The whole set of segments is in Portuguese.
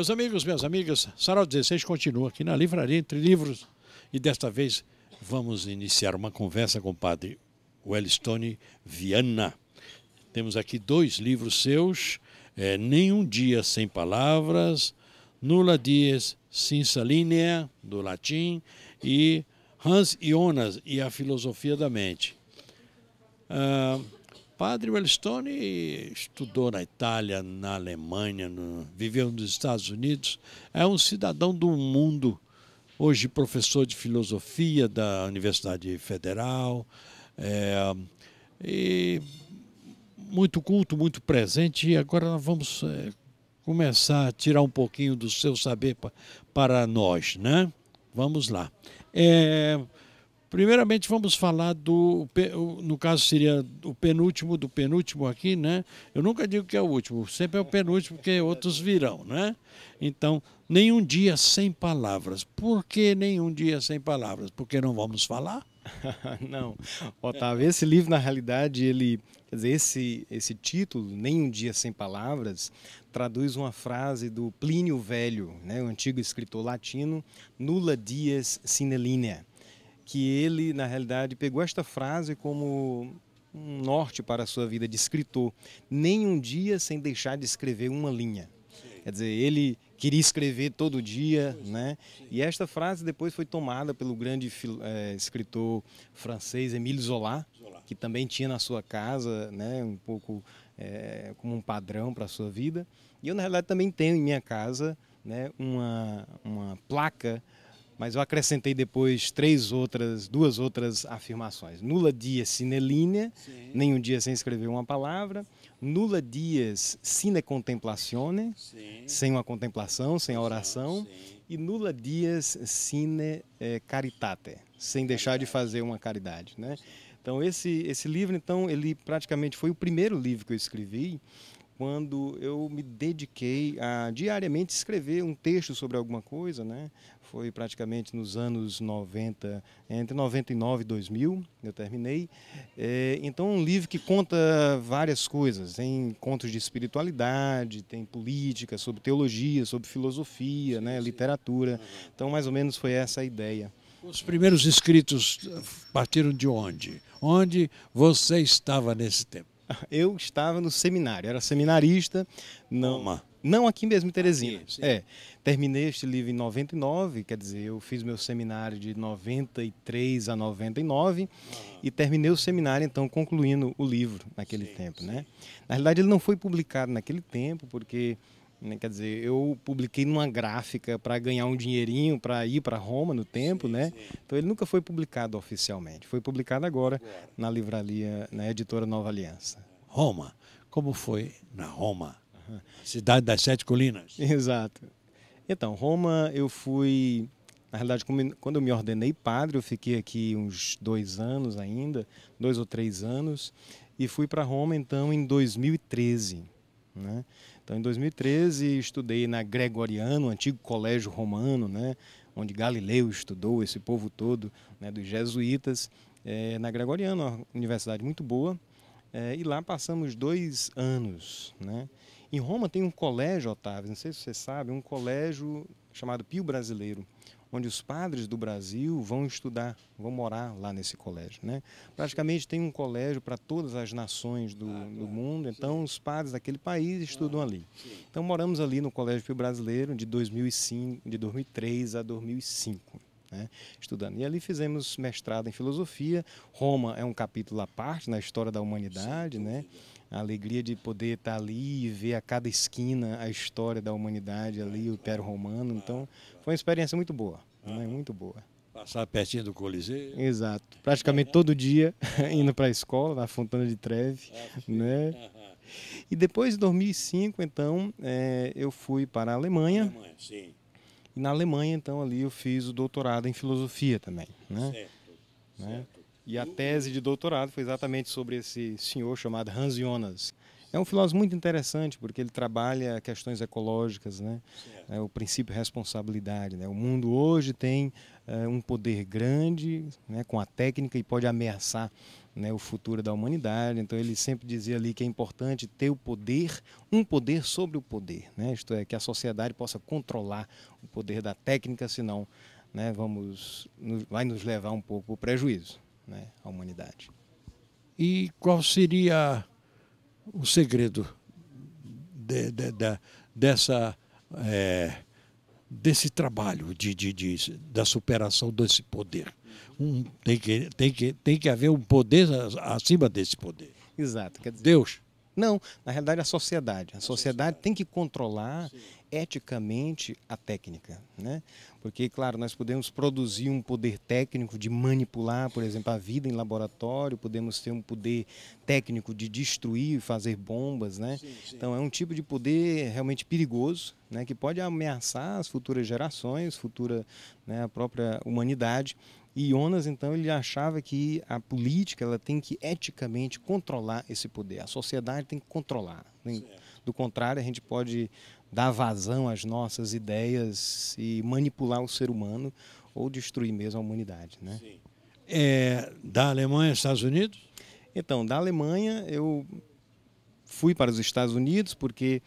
Meus amigos, minhas amigas, Sarau 16 continua aqui na Livraria Entre Livros e desta vez vamos iniciar uma conversa com o padre Wellstone Viana. Temos aqui dois livros seus, é, Nenhum Dia Sem Palavras, Nula Dies Sinsalinea, do latim, e Hans Jonas e a Filosofia da Mente. Ah, padre Wellstone estudou na Itália, na Alemanha, no, viveu nos Estados Unidos. É um cidadão do mundo, hoje professor de filosofia da Universidade Federal. É, e muito culto, muito presente. E agora nós vamos é, começar a tirar um pouquinho do seu saber para nós, né? Vamos lá. É, Primeiramente, vamos falar do. No caso, seria o penúltimo do penúltimo aqui, né? Eu nunca digo que é o último, sempre é o penúltimo, porque outros virão, né? Então, nenhum dia sem palavras. Por que nenhum dia sem palavras? Porque não vamos falar? não, Otávio, esse livro, na realidade, ele. Quer dizer, esse, esse título, nenhum Dia Sem Palavras, traduz uma frase do Plínio Velho, né, o antigo escritor latino, nulla Dies Sine Linea que ele, na realidade, pegou esta frase como um norte para a sua vida de escritor. Nem um dia sem deixar de escrever uma linha. Quer dizer, ele queria escrever todo dia, né? E esta frase depois foi tomada pelo grande é, escritor francês Émile Zola, que também tinha na sua casa, né, um pouco é, como um padrão para a sua vida. E eu, na realidade, também tenho em minha casa né, uma, uma placa mas eu acrescentei depois três outras, duas outras afirmações. Nula dies sine linea, nenhum dia sem escrever uma palavra. Nula dias sine contemplatione, Sim. sem uma contemplação, sem a oração. Sim. E nula dias sine eh, caritate, sem deixar de fazer uma caridade, né? Então esse esse livro então ele praticamente foi o primeiro livro que eu escrevi quando eu me dediquei a diariamente escrever um texto sobre alguma coisa, né? Foi praticamente nos anos 90, entre 99 e 2000, eu terminei. É, então, um livro que conta várias coisas. Tem contos de espiritualidade, tem política, sobre teologia, sobre filosofia, sim, né? Sim. literatura. Então, mais ou menos foi essa a ideia. Os primeiros escritos eh, partiram de onde? Onde você estava nesse tempo? Eu estava no seminário, era seminarista. Não, não aqui mesmo em Teresina. Aqui, é. Terminei este livro em 99, quer dizer, eu fiz meu seminário de 93 a 99 ah. e terminei o seminário, então, concluindo o livro naquele sim, tempo. Sim. Né? Na realidade, ele não foi publicado naquele tempo, porque né? Quer dizer, eu publiquei numa gráfica para ganhar um dinheirinho para ir para Roma no tempo, sim, né? Sim. Então ele nunca foi publicado oficialmente. Foi publicado agora na livraria, na editora Nova Aliança. Roma. Como foi na Roma? Uhum. Cidade das Sete Colinas. Exato. Então, Roma, eu fui. Na realidade, quando eu me ordenei padre, eu fiquei aqui uns dois anos ainda, dois ou três anos, e fui para Roma então em 2013. Né? Então, em 2013, estudei na Gregoriano, antigo colégio romano, né, onde Galileu estudou, esse povo todo, né, dos jesuítas, é, na Gregoriano, uma universidade muito boa. É, e lá passamos dois anos. Né? Em Roma tem um colégio, Otávio, não sei se você sabe, um colégio chamado Pio Brasileiro, onde os padres do Brasil vão estudar, vão morar lá nesse colégio. Né? Praticamente tem um colégio para todas as nações do, ah, do mundo, então sim. os padres daquele país estudam ah, ali. Sim. Então moramos ali no Colégio Pio Brasileiro de, 2005, de 2003 a 2005. Né, estudando. E ali fizemos mestrado em filosofia. Roma é um capítulo à parte na história da humanidade, né? A alegria de poder estar tá ali e ver a cada esquina a história da humanidade é, ali, é o Império Romano. Então, foi uma experiência muito boa, ah, né? muito boa. Passar pertinho do Coliseu. Exato. Praticamente é, todo né? dia indo para a escola, na Fontana de Treve, né? E depois, de 2005, então, é, eu fui para a Alemanha. Alemanha sim e na Alemanha, então, ali eu fiz o doutorado em filosofia também. Né? Certo, né? certo. E a tese de doutorado foi exatamente sobre esse senhor chamado Hans Jonas. É um filósofo muito interessante porque ele trabalha questões ecológicas, né? É o princípio de responsabilidade, né? O mundo hoje tem eh, um poder grande, né, com a técnica e pode ameaçar né, o futuro da humanidade. Então ele sempre dizia ali que é importante ter o poder, um poder sobre o poder, né? isto é, que a sociedade possa controlar o poder da técnica, senão né, vamos, vai nos levar um pouco o prejuízo né, à humanidade. E qual seria o segredo de, de, de, dessa é, desse trabalho de, de, de, da superação desse poder. Um, tem, que, tem, que, tem que haver um poder acima desse poder. Exato. Dizer, Deus. Não, na realidade a sociedade. A sociedade tem que controlar Sim. eticamente a técnica. Né? Porque, claro, nós podemos produzir um poder técnico de manipular, por exemplo, a vida em laboratório, podemos ter um poder técnico de destruir e fazer bombas. Né? Sim, sim. Então, é um tipo de poder realmente perigoso, né? que pode ameaçar as futuras gerações, futura, né, a própria humanidade. E Jonas, então, ele achava que a política ela tem que eticamente controlar esse poder, a sociedade tem que controlar. Né? Do contrário, a gente pode dar vazão às nossas ideias e manipular o ser humano ou destruir mesmo a humanidade. Né? Sim. É, da Alemanha, Estados Unidos? Então, da Alemanha, eu fui para os Estados Unidos porque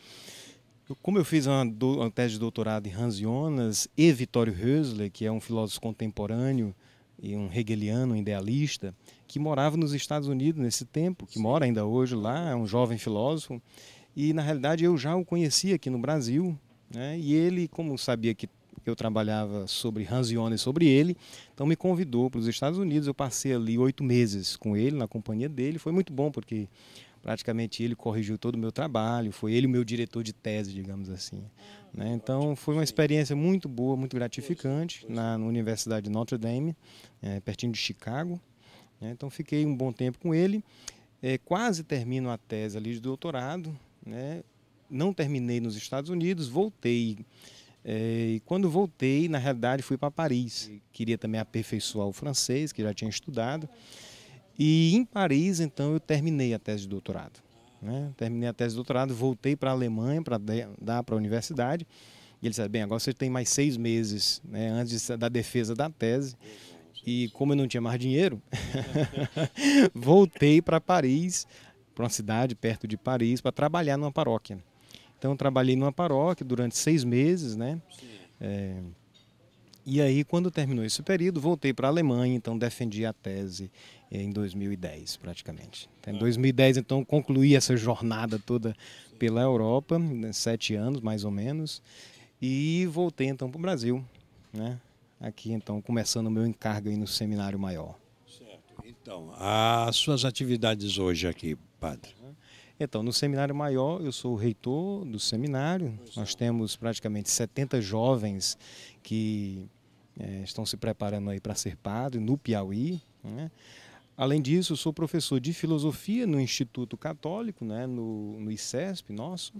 como eu fiz uma, do, uma, tese de doutorado em Hans Jonas e Vittorio Hösle, que é um filósofo contemporâneo, e um hegeliano idealista que morava nos Estados Unidos nesse tempo, que mora ainda hoje lá, é um jovem filósofo. E na realidade eu já o conhecia aqui no Brasil, né? E ele, como sabia que eu trabalhava sobre Ranzione e sobre ele, então me convidou para os Estados Unidos. Eu passei ali oito meses com ele, na companhia dele. Foi muito bom, porque praticamente ele corrigiu todo o meu trabalho, foi ele o meu diretor de tese, digamos assim. Ah, né? Então foi uma experiência muito boa, muito gratificante na, na Universidade de Notre Dame, é, pertinho de Chicago. Né? Então fiquei um bom tempo com ele, é, quase termino a tese ali de doutorado, né? não terminei nos Estados Unidos, voltei. É, e quando voltei, na realidade, fui para Paris. Queria também aperfeiçoar o francês, que já tinha estudado. E em Paris, então, eu terminei a tese de doutorado. Né? Terminei a tese de doutorado, voltei para a Alemanha para dar para a universidade. E ele disse, bem, agora você tem mais seis meses né, antes da defesa da tese. E como eu não tinha mais dinheiro, voltei para Paris, para uma cidade perto de Paris, para trabalhar numa paróquia. Então, trabalhei numa paróquia durante seis meses, né? É, e aí, quando terminou esse período, voltei para a Alemanha, então defendi a tese eh, em 2010, praticamente. Então, em 2010, ah. então, concluí essa jornada toda pela Europa, né, sete anos, mais ou menos, e voltei, então, para o Brasil, né? Aqui, então, começando o meu encargo aí no Seminário Maior. Certo. Então, as suas atividades hoje aqui, padre? Então, no seminário maior, eu sou o reitor do seminário. Nós é. temos praticamente 70 jovens que é, estão se preparando aí para ser padre no Piauí. Né? Além disso, sou professor de filosofia no Instituto Católico, né, no, no ICESP nosso,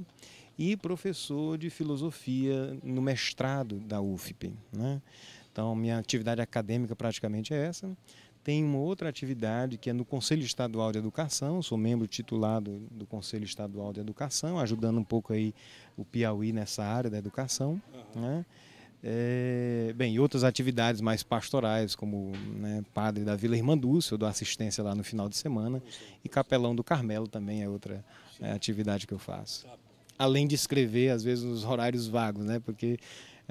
e professor de filosofia no mestrado da UFP. Né? Então, minha atividade acadêmica praticamente é essa tem uma outra atividade que é no Conselho Estadual de Educação, sou membro titulado do Conselho Estadual de Educação, ajudando um pouco aí o Piauí nessa área da educação. Uhum. Né? É, bem, outras atividades mais pastorais, como né, padre da Vila Dulce eu dou assistência lá no final de semana, e capelão do Carmelo também é outra é, atividade que eu faço. Tá Além de escrever, às vezes, nos horários vagos, né? Porque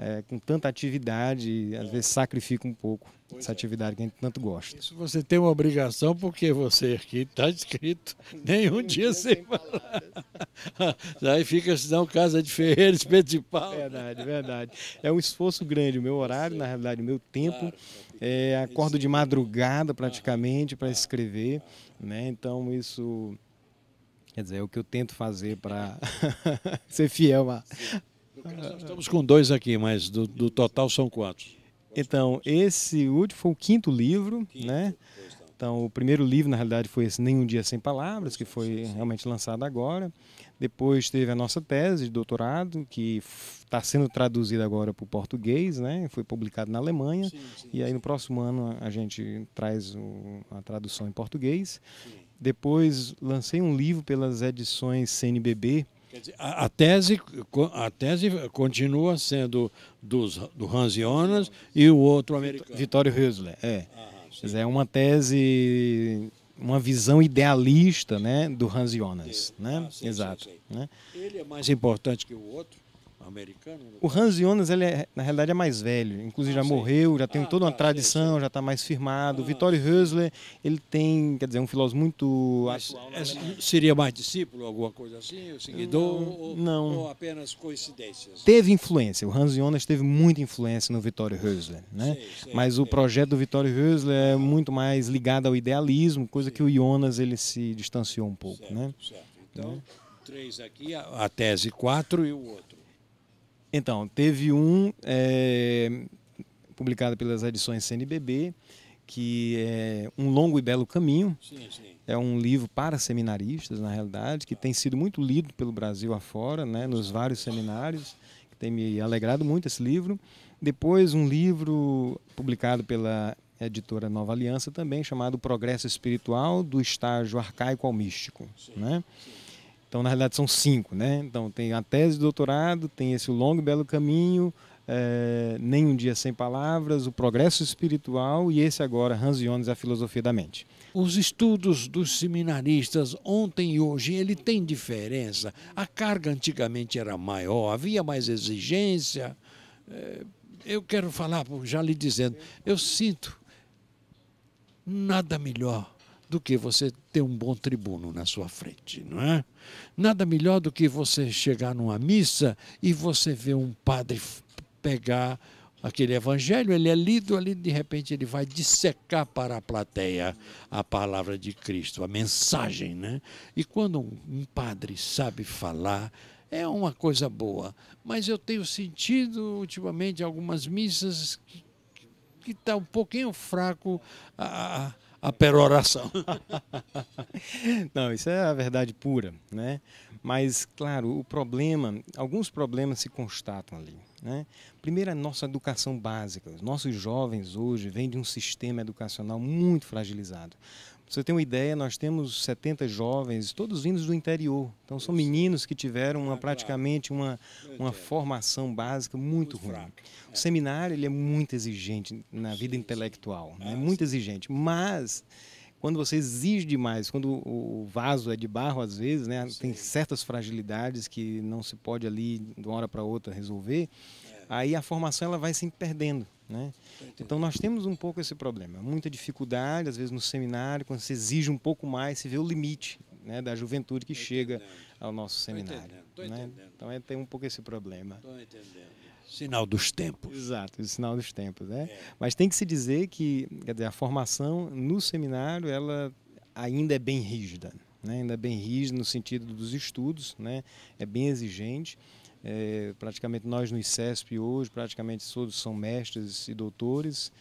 é, com tanta atividade, às é. vezes sacrifica um pouco pois essa é. atividade que a gente tanto gosta. Isso você tem uma obrigação, porque você aqui está escrito nenhum dia sem falar. Aí fica, senão, casa de Ferreira, espeto de pau. Verdade, verdade. É um esforço grande, o meu horário, é. na realidade, o meu tempo. Claro. É, acordo de madrugada praticamente para escrever, né? Então isso Quer dizer, é o que eu tento fazer para ser fiel a, Uhum. Uhum. Estamos com dois aqui, mas do, do total são quantos? Então, esse último foi o quinto livro, quinto, né? Tá. Então, o primeiro livro, na realidade, foi esse Nenhum Dia Sem Palavras, que foi realmente lançado agora. Depois teve a nossa tese de doutorado, que está sendo traduzida agora para o português, né? Foi publicado na Alemanha. Sim, sim, e aí, no próximo ano, a gente traz o, a tradução em português. Sim. Depois, lancei um livro pelas edições CNBB, Dizer, a, a, tese, a tese continua sendo dos, do Hans Jonas e o outro americano. Vitório Hussler, é. Ah, é uma tese, uma visão idealista né, do Hans Jonas. É. Né? Ah, sim, Exato. Sim, sim. Né? Ele é mais importante que o outro? americano. Né? O Hans Jonas, ele é, na realidade, é mais velho. Inclusive, ah, já morreu, já tem ah, toda uma tá, tradição, já está mais firmado. Ah. Vittorio Hösler, ele tem, quer dizer, um filósofo muito Mas, atual. É, seria mais discípulo, alguma coisa assim? Seguidor? Não, ou, não. ou apenas coincidências? Teve influência. O Hans Jonas teve muita influência no Vittorio Hösler. Né? Mas o projeto do Vittorio Hösler é muito mais ligado ao idealismo, coisa que o Jonas ele se distanciou um pouco. Certo, né? certo. Então, né? três aqui, a, a tese quatro e o outro. Então, teve um é, publicado pelas edições CNBB, que é Um Longo e Belo Caminho. Sim, sim. É um livro para seminaristas, na realidade, que tem sido muito lido pelo Brasil afora, né, nos vários seminários. Que tem me alegrado muito esse livro. Depois, um livro publicado pela editora Nova Aliança também, chamado Progresso Espiritual do Estágio Arcaico ao Místico. Sim, né? Sim. Então, na realidade, são cinco, né? Então, tem a tese de doutorado, tem esse longo e belo caminho, é, Nem um Dia Sem Palavras, o progresso espiritual e esse agora, Hans Jones, a filosofia da mente. Os estudos dos seminaristas ontem e hoje, ele tem diferença? A carga antigamente era maior, havia mais exigência? É, eu quero falar, já lhe dizendo, eu sinto nada melhor do que você ter um bom tribuno na sua frente, não é? Nada melhor do que você chegar numa missa e você ver um padre pegar aquele evangelho, ele é lido ali, de repente ele vai dissecar para a plateia a palavra de Cristo, a mensagem, né? E quando um padre sabe falar, é uma coisa boa, mas eu tenho sentido ultimamente algumas missas que está um pouquinho fraco a, a peroração. Não, isso é a verdade pura, né? Mas, claro, o problema, alguns problemas se constatam ali. Né? Primeiro, a nossa educação básica. Os nossos jovens hoje vêm de um sistema educacional muito fragilizado. Para você ter uma ideia, nós temos 70 jovens, todos vindos do interior. Então são meninos que tiveram uma, praticamente uma, uma formação básica muito ruim. É. O seminário ele é muito exigente na vida intelectual, é né? Ah, muito exigente, mas quando você exige demais, quando o vaso é de barro, às vezes, né, tem certas fragilidades que não se pode ali de uma hora para outra resolver, é. aí a formação ela vai se perdendo. Né? Então nós temos um pouco esse problema, muita dificuldade, às vezes no seminário, quando se exige um pouco mais, se vê o limite né, da juventude que chega ao nosso seminário. Tô entendendo. Tô né? entendendo. Né? Então é, tem um pouco esse problema. Sinal dos tempos. Exato, o sinal dos tempos. Né? É. Mas tem que se dizer que dizer, a formação no seminário ela ainda é bem rígida. Né? Ainda é bem rígida no sentido dos estudos, né? é bem exigente é, praticamente nós no ICESP hoje, praticamente todos são mestres e doutores.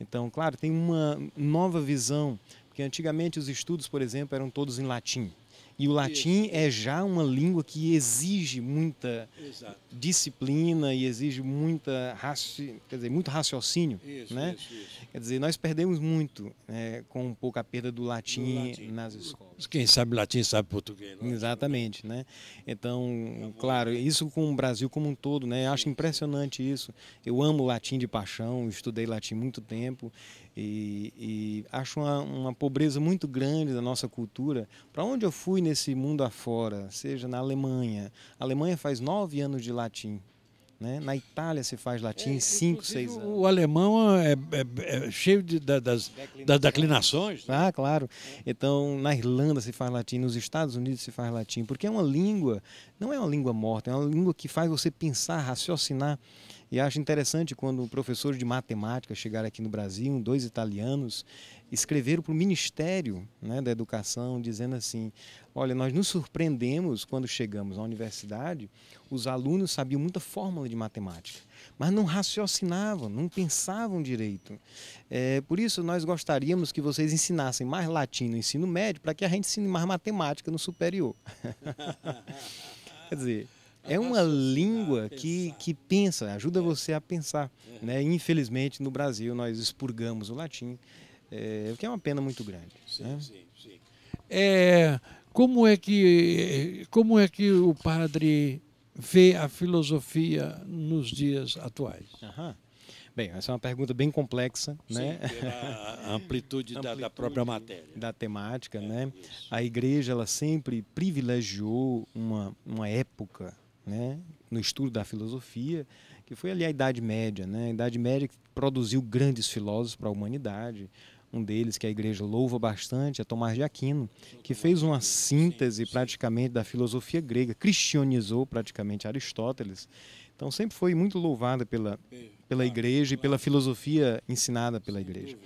Então, claro, tem uma nova visão, porque antigamente os estudos, por exemplo, eram todos em latim. E o latim Isso. é já uma língua que exige muita Exato. disciplina e exige muita raci... quer dizer, muito raciocínio. Isso, né? Isso, quer dizer, nós perdemos muito né, com um pouco a perda do latim, do latim. nas escolas. Quem sabe latim sabe português. Não? É? Exatamente, né? Então, tá claro, isso com o Brasil como um todo, né? Eu acho impressionante isso. Eu amo latim de paixão, estudei latim muito tempo e, e acho uma, uma, pobreza muito grande da nossa cultura. Para onde eu fui nesse mundo afora, seja na Alemanha. A Alemanha faz nove anos de latim né? Na Itália se faz latim em 5, 6 anos. O alemão é, é, é, é cheio de, da, das, declinações. Né? Ah, claro. Então, na Irlanda se faz latim, nos Estados Unidos se faz latim, porque é uma língua, não é uma língua morta, é uma língua que faz você pensar, raciocinar. E acho interessante quando um professor de matemática chegaram aqui no Brasil, dois italianos, escreveram para o Ministério né, da Educação dizendo assim: olha, nós nos surpreendemos quando chegamos à universidade, os alunos sabiam muita fórmula de matemática, mas não raciocinavam, não pensavam direito. É, por isso, nós gostaríamos que vocês ensinassem mais latim no ensino médio para que a gente ensine mais matemática no superior. Quer dizer. É uma língua ah, que, que pensa, ajuda é. você a pensar. É. Né? Infelizmente, no Brasil, nós expurgamos o latim, é, o que é uma pena muito grande. Sim, né? sim, sim. É, como, é que, como é que o padre vê a filosofia nos dias atuais? Aham. Bem, essa é uma pergunta bem complexa, Sim, né? Pela amplitude, da, amplitude da, própria matéria, da temática, é, né? Isso. A igreja ela sempre privilegiou uma uma época, né, no estudo da filosofia, que foi ali a Idade Média, né, a Idade Média que produziu grandes filósofos para a humanidade. Um deles que a igreja louva bastante é Tomás de Aquino, que fez uma síntese praticamente da filosofia grega, cristianizou praticamente Aristóteles. Então sempre foi muito louvada pela, pela igreja e pela filosofia ensinada pela igreja.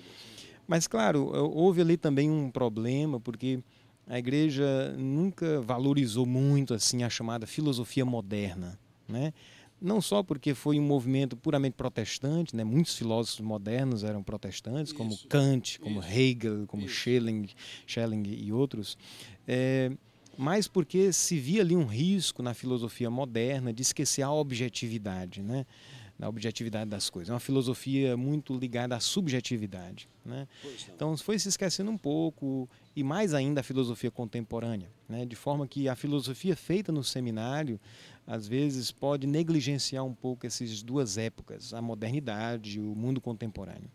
Mas claro, houve ali também um problema, porque a igreja nunca valorizou muito assim a chamada filosofia moderna, né? Não só porque foi um movimento puramente protestante, né? Muitos filósofos modernos eram protestantes, isso, como Kant, como isso, Hegel, como isso. Schelling, Schelling e outros. É, mas porque se via ali um risco na filosofia moderna de esquecer a objetividade, né? da objetividade das coisas. É uma filosofia muito ligada à subjetividade. Né? Então foi se esquecendo um pouco, e mais ainda a filosofia contemporânea, né? de forma que a filosofia feita no seminário, às vezes, pode negligenciar um pouco essas duas épocas, a modernidade e o mundo contemporâneo.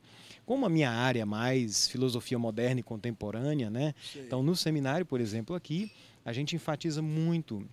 Como a minha área mais filosofia moderna e contemporânea, né? então no seminário, por exemplo, aqui, a gente enfatiza muito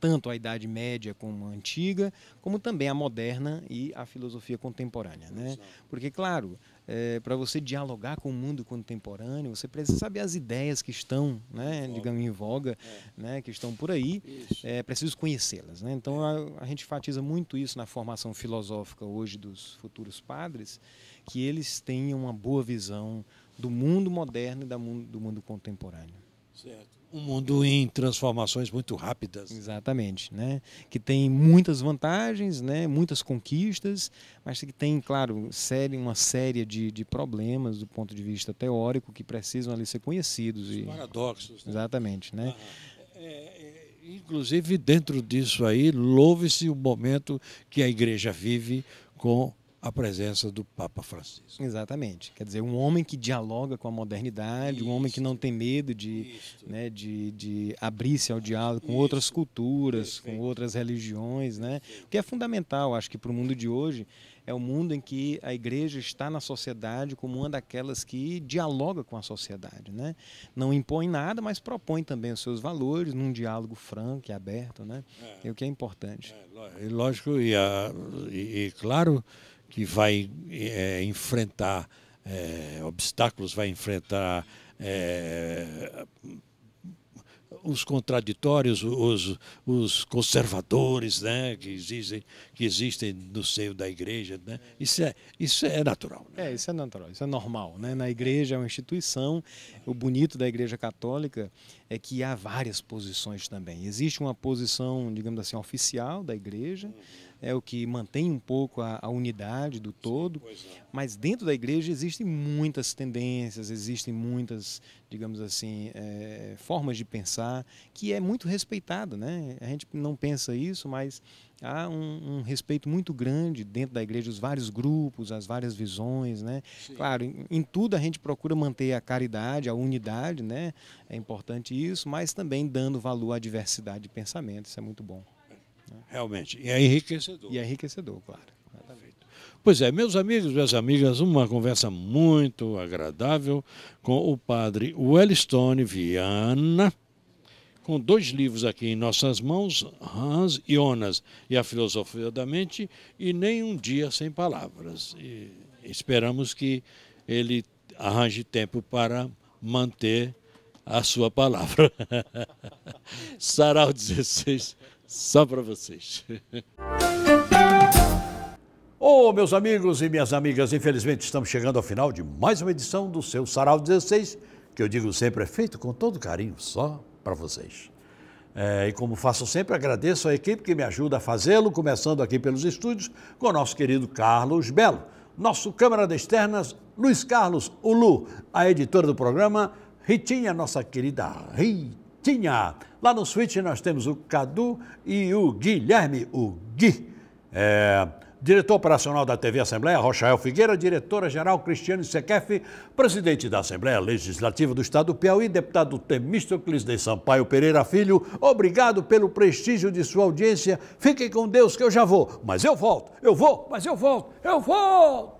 tanto a Idade Média como a Antiga, como também a moderna e a filosofia contemporânea. Né? Porque, claro, é, para você dialogar com o mundo contemporâneo, você precisa saber as ideias que estão, né, digamos, em voga, é. né, que estão por aí, é preciso conhecê-las. Né? Então, a, a, gente enfatiza muito isso na formação filosófica hoje dos futuros padres, que eles tenham uma boa visão do mundo moderno e da mundo, do mundo contemporâneo. Certo um mundo em transformações muito rápidas. Exatamente, né? Que tem muitas vantagens, né? Muitas conquistas, mas que tem, claro, série, uma série de, de problemas do ponto de vista teórico que precisam ali ser conhecidos. Os e... Paradoxos. Né? Exatamente, né? Ah, é, é, inclusive dentro disso aí louve-se o momento que a igreja vive com a presença do Papa Francisco. Exatamente. Quer dizer, um homem que dialoga com a modernidade, Isso. um homem que não tem medo de, né, de, de abrir-se ao diálogo com Isso. outras culturas, Perfeito. com outras religiões, né? O que é fundamental, acho que para o mundo de hoje é o um mundo em que a igreja está na sociedade como uma daquelas que dialoga com a sociedade, né? Não impõe nada, mas propõe também os seus valores num diálogo franco e aberto, né? É, é o que é importante. É, lógico e, a, e, e claro que vai é, enfrentar é, obstáculos, vai enfrentar é, os contraditórios, os, os, conservadores né, que, existem, que existem no seio da igreja. Né? Isso, é, isso é natural. Né? É, isso é natural, isso é normal. Né? Na igreja é uma instituição. O bonito da igreja católica é que há várias posições também. Existe uma posição, digamos assim, oficial da igreja. Uhum é o que mantém um pouco a, a unidade do todo. Sim, é. Mas dentro da igreja existem muitas tendências, existem muitas, digamos assim, é, formas de pensar que é muito respeitado, né? A gente não pensa isso, mas há um, um, respeito muito grande dentro da igreja, os vários grupos, as várias visões, né? Sim. Claro, em, em, tudo a gente procura manter a caridade, a unidade, né? É importante isso, mas também dando valor à diversidade de pensamento, isso é muito bom. Né? Realmente. E é enriquecedor. E é enriquecedor, claro. Perfeito. Pois é, meus amigos, minhas amigas, uma conversa muito agradável com o padre Wellstone Viana, com dois livros aqui em nossas mãos, Hans onas e a Filosofia da Mente, e Nem um Dia Sem Palavras. E esperamos que ele arranje tempo para manter a sua palavra. Sarau 16 só para vocês. Ô, oh, meus amigos e minhas amigas, infelizmente estamos chegando ao final de mais uma edição do seu Sarau 16, que eu digo sempre é feito com todo carinho, só para vocês. É, e como faço sempre, agradeço a equipe que me ajuda a fazê-lo, começando aqui pelos estúdios, com o nosso querido Carlos Belo, nosso câmara de externas, Luiz Carlos o Lu, a editora do programa, Ritinha, nossa querida Rita. Tinha. Lá no Switch nós temos o Cadu e o Guilherme, o Gui. É, diretor operacional da TV Assembleia, Rochael Figueira, diretora-geral Cristiane Sequef, presidente da Assembleia Legislativa do Estado do Piauí, deputado Temístocles de Sampaio Pereira Filho, obrigado pelo prestígio de sua audiência. Fiquem com Deus que eu já vou, mas eu volto, eu vou, mas eu volto, eu volto!